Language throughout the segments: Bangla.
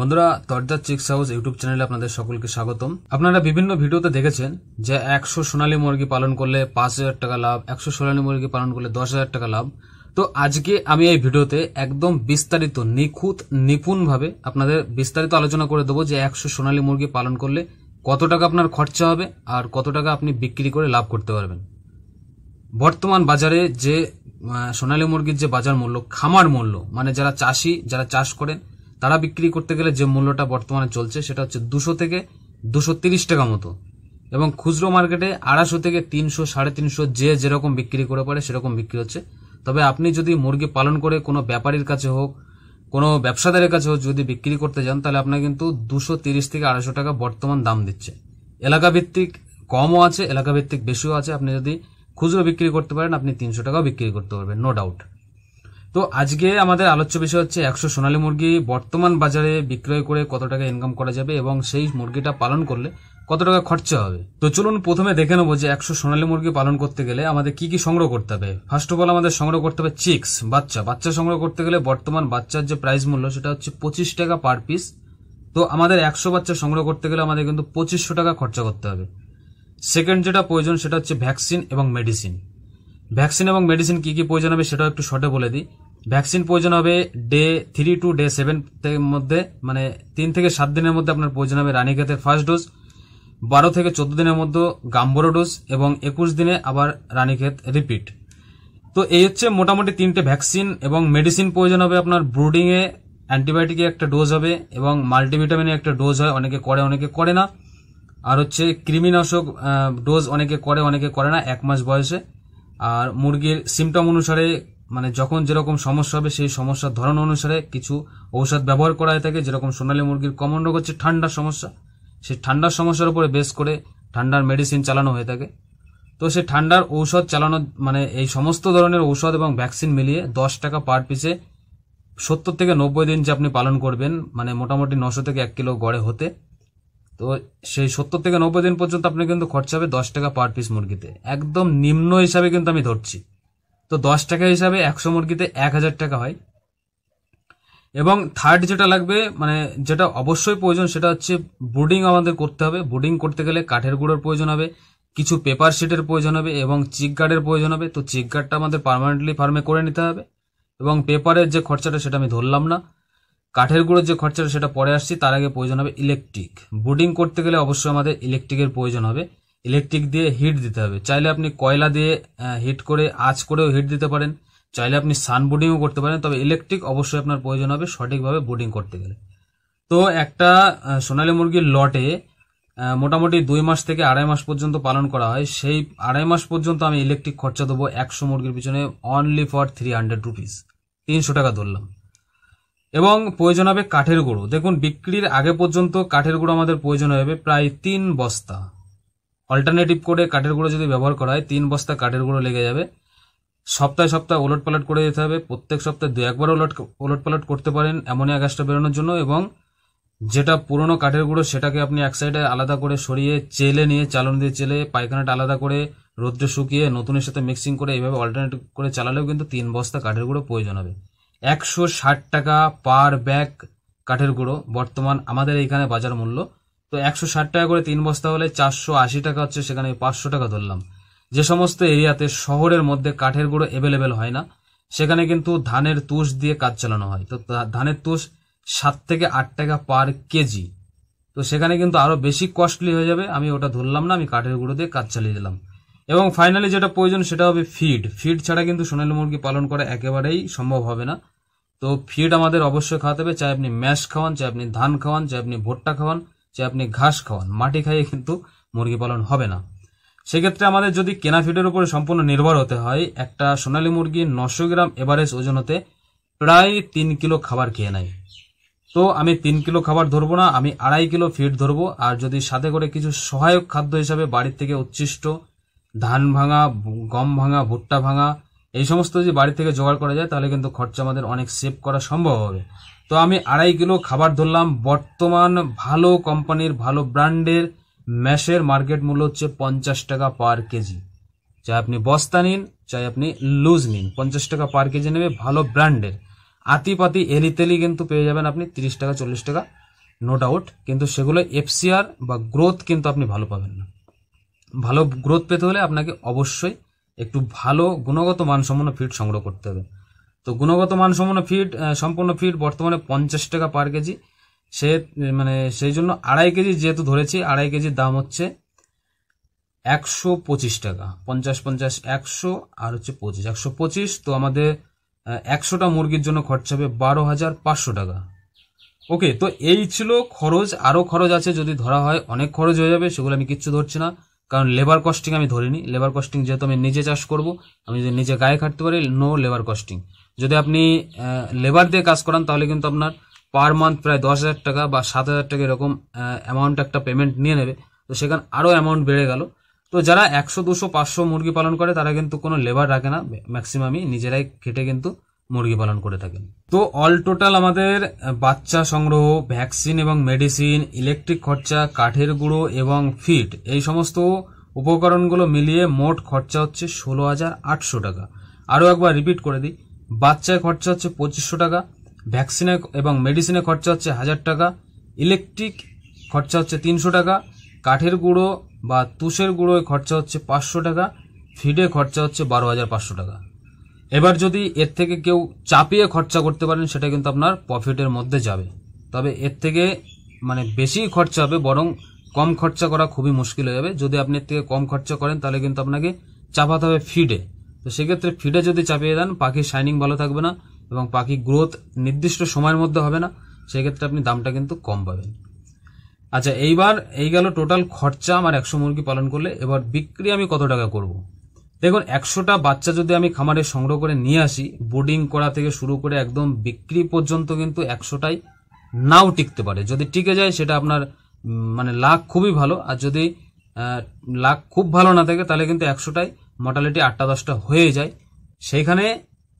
বন্ধুরা তরজার চিক্স হাউস ইউটিউব চ্যানেলে আপনাদের সকলকে স্বাগতম আপনারা বিভিন্ন ভিডিওতে দেখেছেন যে একশো সোনালী মুরগি পালন করলে পাঁচ হাজার টাকা লাভ একশো সোনালী মুরগি পালন করলে দশ হাজার টাকা লাভ তো আজকে আমি এই ভিডিওতে একদম বিস্তারিত নিখুঁত নিপুণভাবে আপনাদের বিস্তারিত আলোচনা করে দেবো যে একশো সোনালী মুরগি পালন করলে কত টাকা আপনার খরচা হবে আর কত টাকা আপনি বিক্রি করে লাভ করতে পারবেন বর্তমান বাজারে যে সোনালী মুরগির যে বাজার মূল্য খামার মূল্য মানে যারা চাষি যারা চাষ করেন তারা বিক্রি করতে গেলে যে মূল্যটা বর্তমানে চলছে সেটা হচ্ছে দুশো থেকে দুশো তিরিশ টাকা মতো এবং খুচরো মার্কেটে আড়াইশো থেকে তিনশো সাড়ে তিনশো যে যেরকম বিক্রি করে পারে সেরকম বিক্রি হচ্ছে তবে আপনি যদি মুরগি পালন করে কোনো ব্যাপারীর কাছে হোক কোনো ব্যবসাদারের কাছে হোক যদি বিক্রি করতে যান তাহলে আপনাকে কিন্তু দুশো তিরিশ থেকে আড়াইশো টাকা বর্তমান দাম দিচ্ছে এলাকা ভিত্তিক কমও আছে এলাকা ভিত্তিক বেশিও আছে আপনি যদি খুচরো বিক্রি করতে পারেন আপনি তিনশো টাকাও বিক্রি করতে পারবেন নো ডাউট তো আজকে আমাদের আলোচ্য বিষয় হচ্ছে একশো সোনালী মুরগি বর্তমান বাজারে বিক্রয় করে কত টাকা ইনকাম করা যাবে এবং সেই মুরগিটা পালন করলে কত টাকা খরচা হবে তো চলুন প্রথমে দেখে নেবো যে একশো সোনালী মুরগি পালন করতে গেলে আমাদের কি কি সংগ্রহ করতে হবে ফার্স্ট অফ অল আমাদের সংগ্রহ করতে হবে চিক্স বাচ্চা বাচ্চা সংগ্রহ করতে গেলে বর্তমান বাচ্চার যে প্রাইস মূল্য সেটা হচ্ছে পঁচিশ টাকা পার পিস তো আমাদের একশো বাচ্চা সংগ্রহ করতে গেলে আমাদের কিন্তু পঁচিশশো টাকা খরচা করতে হবে সেকেন্ড যেটা প্রয়োজন সেটা হচ্ছে ভ্যাকসিন এবং মেডিসিন ভ্যাকসিন এবং মেডিসিন কি কি প্রয়োজন হবে সেটাও একটু শর্টে বলে দিই ভ্যাকসিন প্রয়োজন হবে day three to day seven মধ্যে মানে তিন থেকে সাত দিনের মধ্যে আপনার প্রয়োজন হবে রানীক্ষেতের ফার্স্ট ডোজ বারো থেকে চোদ্দ দিনের মধ্যে গাম্বরো ডোজ এবং একুশ দিনে আবার রানীক্ষেত রিপিট তো এই হচ্ছে মোটামুটি তিনটে ভ্যাকসিন এবং মেডিসিন প্রয়োজন হবে আপনার ব্রুডিংয়ে অ্যান্টিবায়োটিকে একটা ডোজ হবে এবং মাল্টিভিটামিনে একটা ডোজ হয় অনেকে করে অনেকে করে না আর হচ্ছে কৃমিনাশক ডোজ অনেকে করে অনেকে করে না এক মাস বয়সে আর মুরগির সিমটম অনুসারে মানে যখন যেরকম সমস্যা হবে সেই সমস্যার ধরন অনুসারে কিছু ঔষধ ব্যবহার করা হয়ে থাকে যেরকম সোনালী মুরগির কমন রোগ হচ্ছে ঠান্ডার সমস্যা সেই ঠান্ডার সমস্যার উপরে বেস করে ঠান্ডার মেডিসিন চালানো হয়ে থাকে তো সেই ঠান্ডার ঔষধ চালানো মানে এই সমস্ত ধরনের ঔষধ এবং ভ্যাকসিন মিলিয়ে দশ টাকা পার পিসে সত্তর থেকে নব্বই দিন যে আপনি পালন করবেন মানে মোটামুটি নশো থেকে এক কিলো গড়ে হতে তো সেই সত্তর থেকে নব্বই দিন পর্যন্ত আপনি কিন্তু খরচা হবে দশ টাকা পার পিস মুরগিতে একদম নিম্ন হিসাবে কিন্তু আমি ধরছি তো দশ টাকা হিসাবে একশো মুরগিতে এক হাজার টাকা হয় এবং থার্ড যেটা লাগবে মানে যেটা অবশ্যই প্রয়োজন সেটা হচ্ছে বোর্ডিং আমাদের করতে হবে বোর্ডিং করতে গেলে কাঠের গুঁড়োর প্রয়োজন হবে কিছু পেপার শিটের প্রয়োজন হবে এবং চিক গার্ডের প্রয়োজন হবে তো চিক গার্ডটা আমাদের পারমানেন্টলি ফার্মে করে নিতে হবে এবং পেপারের যে খরচাটা সেটা আমি ধরলাম না কাঠের গুঁড়োর যে খরচাটা সেটা পরে আসছি তার আগে প্রয়োজন হবে ইলেকট্রিক বোর্ডিং করতে গেলে অবশ্যই আমাদের ইলেকট্রিকের প্রয়োজন হবে ইলেকট্রিক দিয়ে হিট দিতে হবে চাইলে আপনি কয়লা দিয়ে হিট করে আঁচ করেও হিট দিতে পারেন চাইলে আপনি সান করতে পারেন তবে ইলেকট্রিক অবশ্যই আপনার প্রয়োজন হবে সঠিকভাবে বোর্ডিং করতে গেলে তো একটা সোনালী মুরগির লটে মোটামুটি দুই মাস থেকে আড়াই মাস পর্যন্ত পালন করা হয় সেই আড়াই মাস পর্যন্ত আমি ইলেকট্রিক খরচা দেবো একশো মুরগির পিছনে only for three hundred rupees তিনশো টাকা ধরলাম এবং প্রয়োজন হবে কাঠের গুঁড়ো দেখুন বিক্রির আগে পর্যন্ত কাঠের গুঁড়ো আমাদের প্রয়োজন হবে প্রায় তিন বস্তা অল্টারনেটিভ করে কাঠের গুঁড়ো যদি ব্যবহার করা হয় তিন বস্তা কাঠের গুঁড়ো লেগে যাবে সপ্তাহে সপ্তাহে ওলট পালট করে যেতে হবে প্রত্যেক সপ্তাহে দু একবার ওলট ওলট পালট করতে পারেন অ্যামোনিয়া গ্যাসটা বেরোনোর জন্য এবং যেটা পুরনো কাঠের গুঁড়ো সেটাকে আপনি এক সাইডে আলাদা করে সরিয়ে চেলে নিয়ে চালন দিয়ে চেলে পায়খানাটা আলাদা করে রোদ্রে শুকিয়ে নতুনের সাথে মিক্সিং করে এইভাবে অল্টারনেটিভ করে চালালেও কিন্তু তিন বস্তা কাঠের গুঁড়ো প্রয়োজন হবে একশো ষাট টাকা পার ব্যাগ কাঠের গুঁড়ো বর্তমান আমাদের এইখানে বাজার মূল্য তো একশো ষাট টাকা করে তিন বস্তা হলে চারশো আশি টাকা হচ্ছে সেখানে পাঁচশো টাকা ধরলাম যে সমস্ত এরিয়াতে শহরের মধ্যে কাঠের গুঁড়ো অ্যাভেলেবেল হয় না সেখানে কিন্তু ধানের তুষ দিয়ে কাজ চালানো হয় তো ধানের তুষ সাত থেকে আট টাকা পার কেজি তো সেখানে কিন্তু আরও বেশি কস্টলি হয়ে যাবে আমি ওটা ধরলাম না আমি কাঠের গুঁড়ো দিয়ে কাজ চালিয়ে দিলাম এবং ফাইনালি যেটা প্রয়োজন সেটা হবে ফিড ফিড ছাড়া কিন্তু সোনালি মুরগি পালন করা একেবারেই সম্ভব হবে না তো ফিড আমাদের অবশ্যই খাওয়াতে হবে চাই আপনি ম্যাশ খাওয়ান চাই আপনি ধান খাওয়ান চাই আপনি ভুট্টা খাওয়ান যে আপনি ঘাস খাওয়ান মাটি খাইয়ে কিন্তু মুরগি পালন হবে না সেক্ষেত্রে আমাদের যদি কেনা ফিডের উপরে সম্পূর্ণ নির্ভর হতে হয় একটা সোনালী মুরগি নশো গ্রাম এভারেজ ওজন হতে প্রায় তিন কিলো খাবার খেয়ে নেয় তো আমি তিন কিলো খাবার ধরবো না আমি আড়াই কিলো ফিড ধরবো আর যদি সাথে করে কিছু সহায়ক খাদ্য হিসাবে বাড়ির থেকে উচ্ছিষ্ট ধান ভাঙা গম ভাঙা ভুট্টা ভাঙা এই সমস্ত যদি বাড়ি থেকে জোগাড় করা যায় তাহলে কিন্তু খরচা আমাদের অনেক সেভ করা সম্ভব হবে তো আমি আড়াই কিলো খাবার ধরলাম বর্তমান ভালো কোম্পানির ভালো ব্র্যান্ডের ম্যাশের মার্কেট মূল্য হচ্ছে পঞ্চাশ টাকা পার কেজি চাই আপনি বস্তা নিন চাই আপনি লুজ নিন পঞ্চাশ টাকা পার কেজি নেবে ভালো ব্র্যান্ডের আতিপাতি এলিতেলি কিন্তু পেয়ে যাবেন আপনি তিরিশ টাকা চল্লিশ টাকা নো ডাউট কিন্তু সেগুলো এফসিআর বা গ্রোথ কিন্তু আপনি ভালো পাবেন না ভালো গ্রোথ পেতে হলে আপনাকে অবশ্যই একটু ভালো গুণগত মানসম্পন্ন ফিড সংগ্রহ করতে হবে তো গুণগত মানসম্পন্ন ফিড সম্পূর্ণ ফিড বর্তমানে পঞ্চাশ টাকা পার কেজি সে মানে সেই জন্য আড়াই কেজি যেহেতু ধরেছি আড়াই কেজির দাম হচ্ছে একশো পঁচিশ টাকা পঞ্চাশ পঞ্চাশ একশো আর হচ্ছে পঁচিশ একশো পঁচিশ তো আমাদের একশোটা মুরগির জন্য খরচা হবে বারো হাজার পাঁচশো টাকা ওকে তো এই ছিল খরচ আরও খরচ আছে যদি ধরা হয় অনেক খরচ হয়ে যাবে সেগুলো আমি কিচ্ছু ধরছি না কারণ লেবার কস্টিং আমি ধরিনি লেবার কস্টিং যেহেতু আমি নিজে চাষ করব আমি যদি নিজে গায়ে খাটতে পারি নো লেবার কস্টিং যদি আপনি লেবার দিয়ে কাজ করান তাহলে কিন্তু আপনার পার মান্থ প্রায় দশ হাজার টাকা বা সাত হাজার টাকা এরকম অ্যামাউন্ট একটা পেমেন্ট নিয়ে নেবে তো সেখানে আরও অ্যামাউন্ট বেড়ে গেল তো যারা একশো দুশো পাঁচশো মুরগি পালন করে তারা কিন্তু কোনো লেবার রাখে না ম্যাক্সিমামই নিজেরাই খেটে কিন্তু মুরগি পালন করে থাকেন তো অল টোটাল আমাদের বাচ্চা সংগ্রহ ভ্যাকসিন এবং মেডিসিন ইলেকট্রিক খরচা কাঠের গুঁড়ো এবং ফিট এই সমস্ত উপকরণগুলো মিলিয়ে মোট খরচা হচ্ছে ষোলো হাজার আটশো টাকা আরও একবার রিপিট করে দিই বাচ্চায় খরচা হচ্ছে পঁচিশশো টাকা ভ্যাকসিনে এবং মেডিসিনে খরচা হচ্ছে হাজার টাকা ইলেকট্রিক খরচা হচ্ছে তিনশো টাকা কাঠের গুঁড়ো বা তুষের গুঁড়োয় খরচা হচ্ছে পাঁচশো টাকা ফিডে খরচা হচ্ছে বারো হাজার পাঁচশো টাকা এবার যদি এর থেকে কেউ চাপিয়ে খরচা করতে পারেন সেটা কিন্তু আপনার প্রফিটের মধ্যে যাবে তবে এর থেকে মানে বেশি খরচা হবে বরং কম খরচা করা খুবই মুশকিল হয়ে যাবে যদি আপনি এর থেকে কম খরচা করেন তাহলে কিন্তু আপনাকে চাপাতে হবে ফিডে তো সেক্ষেত্রে ফিডে যদি চাপিয়ে দেন পাখির শাইনিং ভালো থাকবে না এবং পাখি গ্রোথ নির্দিষ্ট সময়ের মধ্যে হবে না সেক্ষেত্রে আপনি দামটা কিন্তু কম পাবেন আচ্ছা এইবার এই গেল টোটাল খরচা আমার একশো মুরগি পালন করলে এবার বিক্রি আমি কত টাকা করব। দেখুন একশোটা বাচ্চা যদি আমি খামারে সংগ্রহ করে নিয়ে আসি বোর্ডিং করা থেকে শুরু করে একদম বিক্রি পর্যন্ত কিন্তু একশোটাই নাও টিকতে পারে যদি টিকে যায় সেটা আপনার মানে লাখ খুবই ভালো আর যদি লাখ খুব ভালো না থাকে তাহলে কিন্তু একশোটাই মর্টালিটি আটটা দশটা হয়ে যায় সেইখানে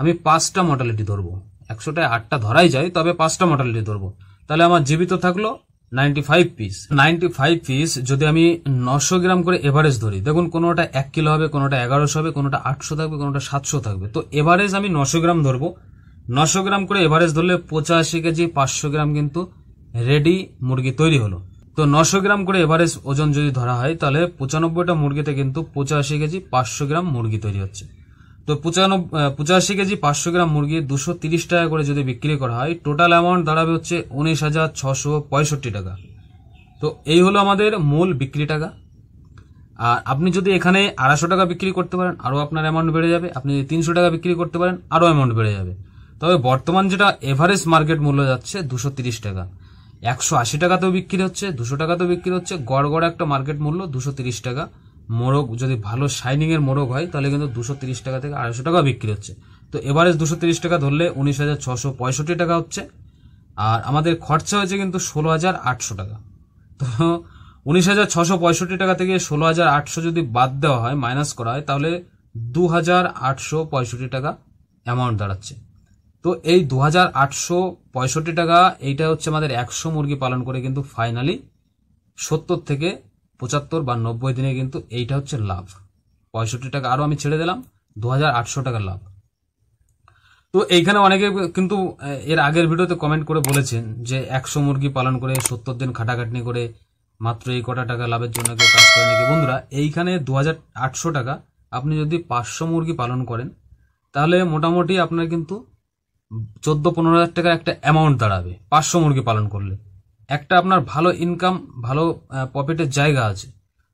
আমি পাঁচটা মর্টালিটি ধরবো একশোটায় আটটা ধরাই যায় তবে পাঁচটা মর্টালিটি ধরবো তাহলে আমার জীবিত থাকলো ninety five piece ninety five piece যদি আমি নশো গ্রাম করে এভারেজ ধরি দেখুন কোনোটা এক কিলো হবে কোনোটা এগারোশো হবে কোনোটা আটশো থাকবে কোনোটা সাতশো থাকবে তো এভারেজ আমি নশো গ্রাম ধরবো নশো গ্রাম করে এভারেজ ধরলে পঁচাশি কেজি পাঁচশো গ্রাম কিন্তু রেডি মুরগি তৈরি হলো তো নশো গ্রাম করে এভারেজ ওজন যদি ধরা হয় তাহলে পঁচানব্বইটা মুরগিতে কিন্তু পঁচাশি কেজি পাঁচশো গ্রাম মুরগি তৈরি হচ্ছে তো পঁচানব্বই পঁচাশি কেজি পাঁচশো গ্রাম মুরগি দুশো তিরিশ টাকা করে যদি বিক্রি করা হয় টোটাল অ্যামাউন্ট দাঁড়াবে হচ্ছে উনিশ হাজার ছশো পঁয়ষট্টি টাকা তো এই হলো আমাদের মূল বিক্রি টাকা আর আপনি যদি এখানে আড়াইশো টাকা বিক্রি করতে পারেন আরও আপনার অ্যামাউন্ট বেড়ে যাবে আপনি যদি তিনশো টাকা বিক্রি করতে পারেন আরও অ্যামাউন্ট বেড়ে যাবে তবে বর্তমান যেটা এভারেজ মার্কেট মূল্য যাচ্ছে দুশো তিরিশ টাকা একশো আশি টাকাতেও বিক্রি হচ্ছে দুশো টাকাতেও বিক্রি হচ্ছে গড় একটা মার্কেট মূল্য দুশো তিরিশ টাকা মোরগ যদি ভালো শাইনিংয়ের মোরগ হয় তাহলে কিন্তু দুশো তিরিশ টাকা থেকে আড়াইশো টাকা বিক্রি হচ্ছে তো এভারেজ দুশো তিরিশ টাকা ধরলে উনিশ হাজার ছশো পঁয়ষট্টি টাকা হচ্ছে আর আমাদের খরচা হয়েছে কিন্তু ষোলো হাজার আটশো টাকা তো উনিশ হাজার ছশো পঁয়ষট্টি টাকা থেকে ষোলো হাজার আটশো যদি বাদ দেওয়া হয় মাইনাস করা হয় তাহলে দু হাজার আটশো পঁয়ষট্টি টাকা অ্যামাউন্ট দাঁড়াচ্ছে তো এই দু হাজার টাকা এইটা হচ্ছে আমাদের একশো মুরগি পালন করে কিন্তু ফাইনালি সত্তর থেকে পঁচাত্তর বা নব্বই দিনে কিন্তু এইটা হচ্ছে লাভ পঁয়ষট্টি টাকা আরও আমি ছেড়ে দিলাম দু হাজার টাকা লাভ তো এইখানে অনেকে কিন্তু এর আগের ভিডিওতে কমেন্ট করে বলেছেন যে একশো মুরগি পালন করে সত্তর দিন খাটাখাটনি করে মাত্র এই কটা টাকা লাভের জন্য কেউ কাজ করে নাকি বন্ধুরা এইখানে দু টাকা আপনি যদি পাঁচশো মুরগি পালন করেন তাহলে মোটামুটি আপনার কিন্তু চোদ্দো পনেরো হাজার টাকার একটা অ্যামাউন্ট দাঁড়াবে পাঁচশো মুরগি পালন করলে একটা আপনার ভালো ইনকাম ভালো প্রফিটের জায়গা আছে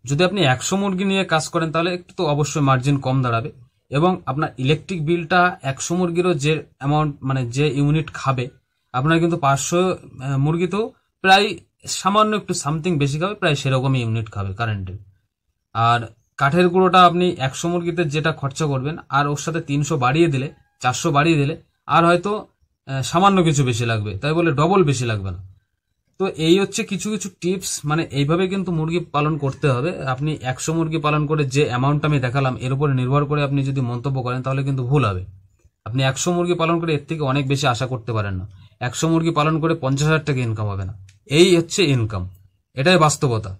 যদি আপনি একশো মুরগি নিয়ে কাজ করেন তাহলে একটু তো অবশ্যই মার্জিন কম দাঁড়াবে এবং আপনার ইলেকট্রিক বিলটা একশো মুরগিরও যে অ্যামাউন্ট মানে যে ইউনিট খাবে আপনার কিন্তু পাঁচশো মুরগি তো প্রায় সামান্য একটু সামথিং বেশি খাবে প্রায় সেরকমই ইউনিট খাবে কারেন্টের আর কাঠের গুঁড়োটা আপনি একশো মুরগিতে যেটা খরচা করবেন আর ওর সাথে তিনশো বাড়িয়ে দিলে চারশো বাড়িয়ে দিলে আর হয়তো সামান্য কিছু বেশি লাগবে তাই বলে ডবল বেশি লাগবে না তো এই হচ্ছে কিছু কিছু টিপস মানে এইভাবে কিন্তু মুরগি পালন করতে হবে আপনি একশো মুরগি পালন করে যে অ্যামাউন্ট আমি দেখালাম এর উপরে নির্ভর করে আপনি যদি মন্তব্য করেন তাহলে কিন্তু ভুল হবে আপনি একশো মুরগি পালন করে এর থেকে অনেক বেশি আশা করতে পারেন না একশো মুরগি পালন করে পঞ্চাশ হাজার টাকা ইনকাম হবে না এই হচ্ছে ইনকাম এটাই বাস্তবতা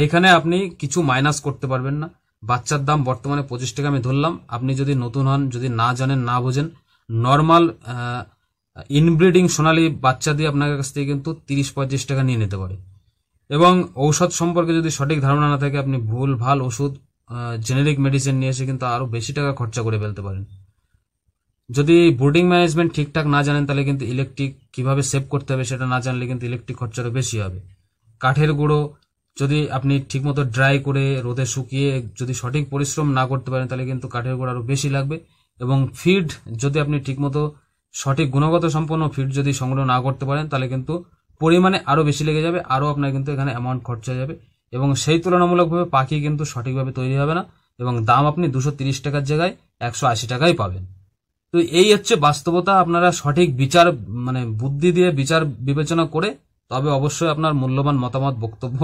এইখানে আপনি কিছু মাইনাস করতে পারবেন না বাচ্চার দাম বর্তমানে পঁচিশ টাকা আমি ধরলাম আপনি যদি নতুন হন যদি না জানেন না বোঝেন নর্মাল ইনব্রিডিং সোনালি বাচ্চা দিয়ে আপনার কাছ থেকে কিন্তু তিরিশ পঁয়ত্রিশ টাকা নিয়ে নিতে পারে এবং ঔষধ সম্পর্কে যদি সঠিক ধারণা না থাকে আপনি ভুল ভাল ওষুধ জেনেরিক মেডিসিন নিয়ে এসে কিন্তু আরও বেশি টাকা খরচা করে ফেলতে পারেন যদি বোর্ডিং ম্যানেজমেন্ট ঠিকঠাক না জানেন তাহলে কিন্তু ইলেকট্রিক কিভাবে সেভ করতে হবে সেটা না জানলে কিন্তু ইলেকট্রিক খরচাটা বেশি হবে কাঠের গুঁড়ো যদি আপনি ঠিকমতো ড্রাই করে রোদে শুকিয়ে যদি সঠিক পরিশ্রম না করতে পারেন তাহলে কিন্তু কাঠের গুঁড়ো আরও বেশি লাগবে এবং ফিড যদি আপনি ঠিকমতো সঠিক গুণগত সম্পন্ন ফিড যদি সংগ্রহ না করতে পারেন তাহলে কিন্তু পরিমাণে আরও বেশি লেগে যাবে আরও আপনার কিন্তু এখানে অ্যামাউন্ট খরচ হয়ে যাবে এবং সেই তুলনামূলকভাবে পাখি কিন্তু সঠিকভাবে তৈরি হবে না এবং দাম আপনি দুশো তিরিশ টাকার জায়গায় একশো আশি টাকাই পাবেন তো এই হচ্ছে বাস্তবতা আপনারা সঠিক বিচার মানে বুদ্ধি দিয়ে বিচার বিবেচনা করে তবে অবশ্যই আপনার মূল্যবান মতামত বক্তব্য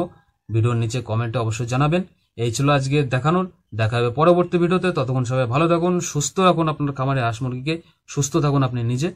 ভিডিওর নিচে কমেন্টে অবশ্যই জানাবেন এই ছিল আজকে দেখানোর দেখা হবে পরবর্তী ভিডিওতে ততক্ষণ সবাই ভালো থাকুন সুস্থ রাখুন আপনার খামারে হাঁস মুরগিকে সুস্থ থাকুন আপনি নিজে